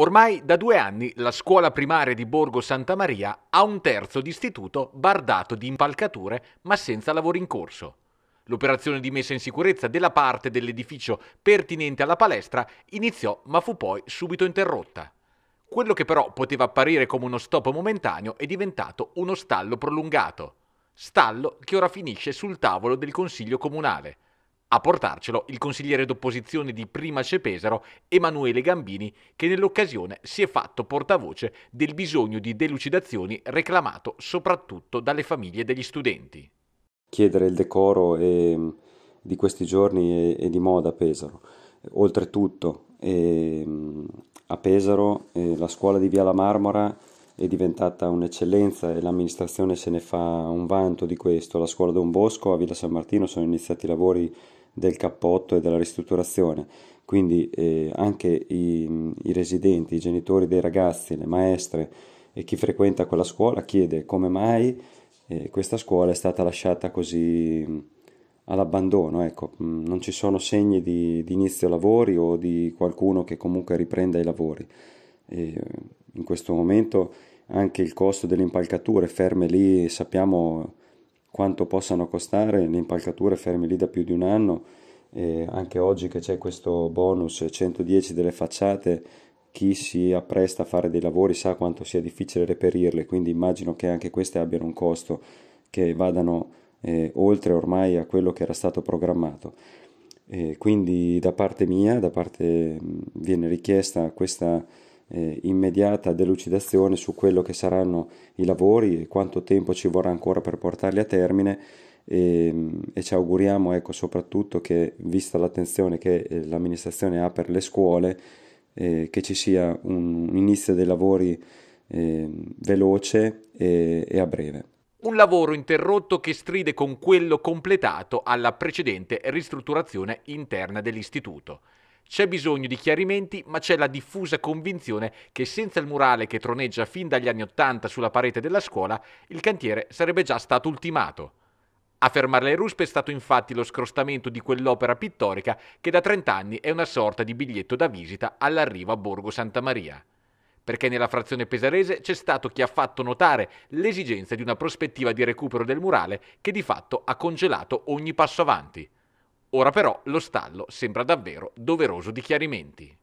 Ormai da due anni la scuola primaria di Borgo Santa Maria ha un terzo di istituto bardato di impalcature ma senza lavori in corso. L'operazione di messa in sicurezza della parte dell'edificio pertinente alla palestra iniziò ma fu poi subito interrotta. Quello che però poteva apparire come uno stop momentaneo è diventato uno stallo prolungato. Stallo che ora finisce sul tavolo del Consiglio Comunale. A portarcelo il consigliere d'opposizione di Prima Cepesaro, Emanuele Gambini, che nell'occasione si è fatto portavoce del bisogno di delucidazioni reclamato soprattutto dalle famiglie degli studenti. Chiedere il decoro è, mm, di questi giorni è, è, di moda a Pesaro. Oltretutto, è, mm, a Pesaro eh, la scuola di Via la Marmora è diventata un'eccellenza e l'amministrazione se ne fa un vanto di questo. La scuola Don Bosco a Villa San Martino sono iniziati i lavori del cappotto e della ristrutturazione. Quindi eh, anche i, i residenti, i genitori dei ragazzi, le maestre e chi frequenta quella scuola chiede come mai eh, questa scuola è stata lasciata così all'abbandono, ecco, non ci sono segni di, di, inizio lavori o di qualcuno che comunque riprenda i lavori. E in questo momento anche il costo delle impalcature ferme lì sappiamo quanto possano costare le impalcature fermi lì da più di un anno e anche oggi che c'è questo bonus 110 delle facciate chi si appresta a fare dei lavori sa quanto sia difficile reperirle quindi immagino che anche queste abbiano un costo che vadano eh, oltre ormai a quello che era stato programmato e quindi da parte mia da parte, viene richiesta questa eh, immediata delucidazione su quello che saranno i lavori e quanto tempo ci vorrà ancora per portarli a termine e, ehm, e ci auguriamo ecco, soprattutto che, vista l'attenzione che eh, l'amministrazione ha per le scuole, eh, che ci sia un, inizio dei lavori ehm, veloce e, e a breve. Un lavoro interrotto che stride con quello completato alla precedente ristrutturazione interna dell'istituto. C'è bisogno di chiarimenti, ma c'è la diffusa convinzione che senza il murale che troneggia fin dagli anni Ottanta sulla parete della scuola, il cantiere sarebbe già stato ultimato. A fermare le ruspe è stato infatti lo scrostamento di quell'opera pittorica che da 30 anni è una sorta di biglietto da visita all'arrivo a Borgo Santa Maria. Perché nella frazione pesarese c'è stato chi ha fatto notare l'esigenza di una prospettiva di recupero del murale che di fatto ha congelato ogni passo avanti. Ora però lo stallo sembra davvero doveroso di chiarimenti.